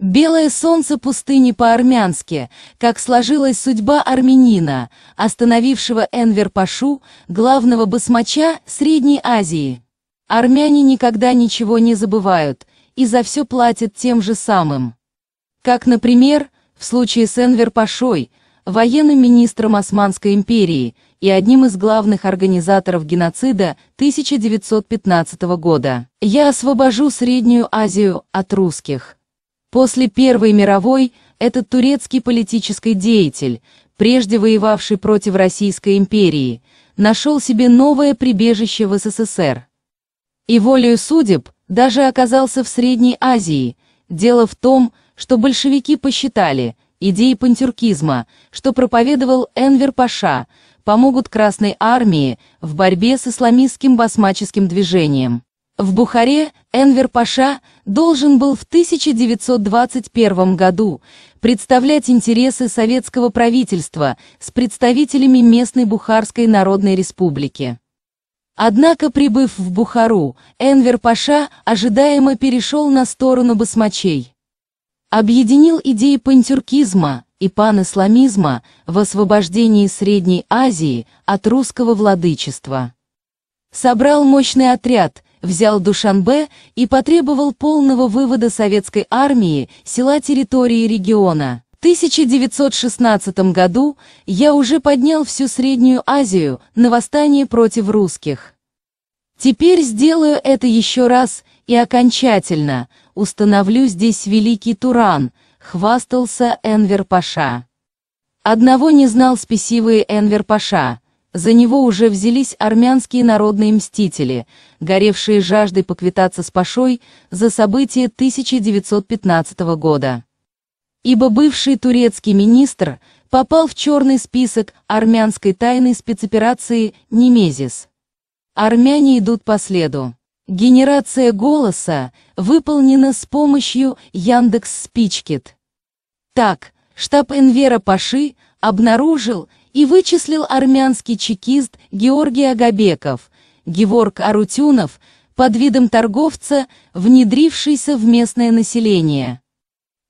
Белое солнце пустыни по-армянски, как сложилась судьба армянина, остановившего Энвер Пашу, главного басмача Средней Азии. Армяне никогда ничего не забывают и за все платят тем же самым. Как, например, в случае с Энвер Пашой, военным министром Османской империи и одним из главных организаторов геноцида 1915 года. «Я освобожу Среднюю Азию от русских». После Первой мировой этот турецкий политический деятель, прежде воевавший против Российской империи, нашел себе новое прибежище в СССР. И волею судеб даже оказался в Средней Азии. Дело в том, что большевики посчитали, идеи пантюркизма, что проповедовал Энвер Паша, помогут Красной Армии в борьбе с исламистским басмаческим движением. В Бухаре Энвер Паша должен был в 1921 году представлять интересы советского правительства с представителями местной Бухарской Народной Республики. Однако, прибыв в Бухару, Энвер Паша ожидаемо перешел на сторону басмачей. Объединил идеи пантюркизма и панисламизма в освобождении Средней Азии от русского владычества. Собрал мощный отряд – взял Душанбе и потребовал полного вывода советской армии, села территории региона. В 1916 году я уже поднял всю Среднюю Азию на восстание против русских. Теперь сделаю это еще раз и окончательно, установлю здесь великий Туран, хвастался Энвер Паша. Одного не знал спесивый Энвер Паша – за него уже взялись армянские народные мстители, горевшие жаждой поквитаться с Пашой за события 1915 года. Ибо бывший турецкий министр попал в черный список армянской тайной спецоперации «Немезис». Армяне идут по следу. Генерация голоса выполнена с помощью Яндекс Спичкит. Так, штаб Энвера Паши обнаружил и вычислил армянский чекист Георгий Агабеков, Геворг Арутюнов, под видом торговца, внедрившийся в местное население.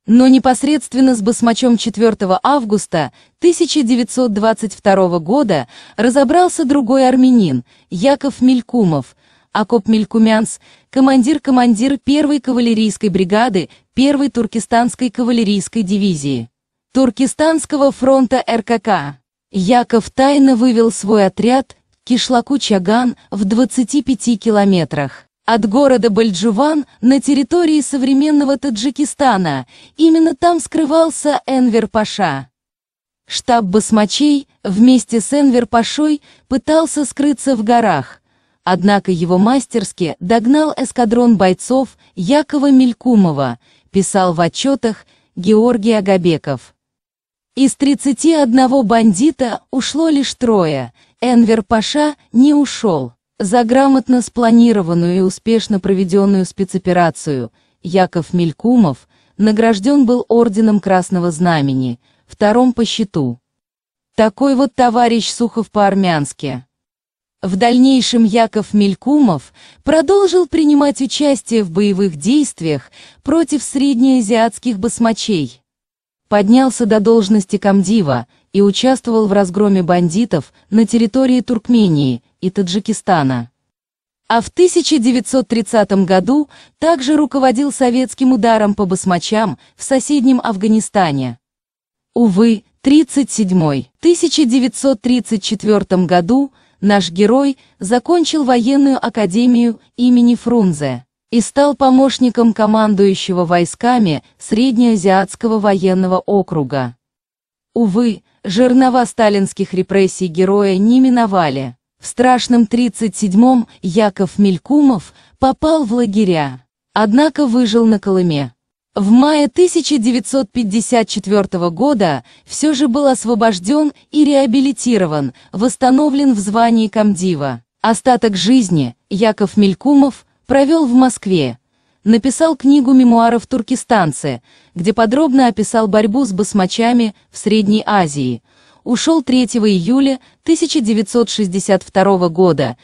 Но непосредственно с басмачом 4 августа 1922 года разобрался другой армянин, Яков Мелькумов, Акоп Мелькумянс, командир-командир 1 кавалерийской бригады 1 туркестанской кавалерийской дивизии. Туркестанского фронта РКК. Яков тайно вывел свой отряд Кишлаку-Чаган в 25 километрах от города Бальджуван на территории современного Таджикистана. Именно там скрывался Энвер Паша. Штаб басмачей вместе с Энвер Пашой пытался скрыться в горах, однако его мастерски догнал эскадрон бойцов Якова Мелькумова, писал в отчетах Георгий Агабеков. Из 31 бандита ушло лишь трое. Энвер Паша не ушел. За грамотно спланированную и успешно проведенную спецоперацию Яков Мелькумов награжден был орденом Красного Знамени, втором по счету. Такой вот товарищ Сухов по-армянски. В дальнейшем Яков Мелькумов продолжил принимать участие в боевых действиях против среднеазиатских басмачей поднялся до должности комдива и участвовал в разгроме бандитов на территории Туркмении и Таджикистана. А в 1930 году также руководил советским ударом по басмачам в соседнем Афганистане. Увы, 37 1934 году наш герой закончил военную академию имени Фрунзе и стал помощником командующего войсками Среднеазиатского военного округа. Увы, жернова сталинских репрессий героя не миновали. В страшном 37-м Яков Мелькумов попал в лагеря, однако выжил на Колыме. В мае 1954 года все же был освобожден и реабилитирован, восстановлен в звании комдива. Остаток жизни Яков Мелькумов Провел в Москве. Написал книгу мемуаров туркестанцы, где подробно описал борьбу с басмачами в Средней Азии. Ушел 3 июля 1962 года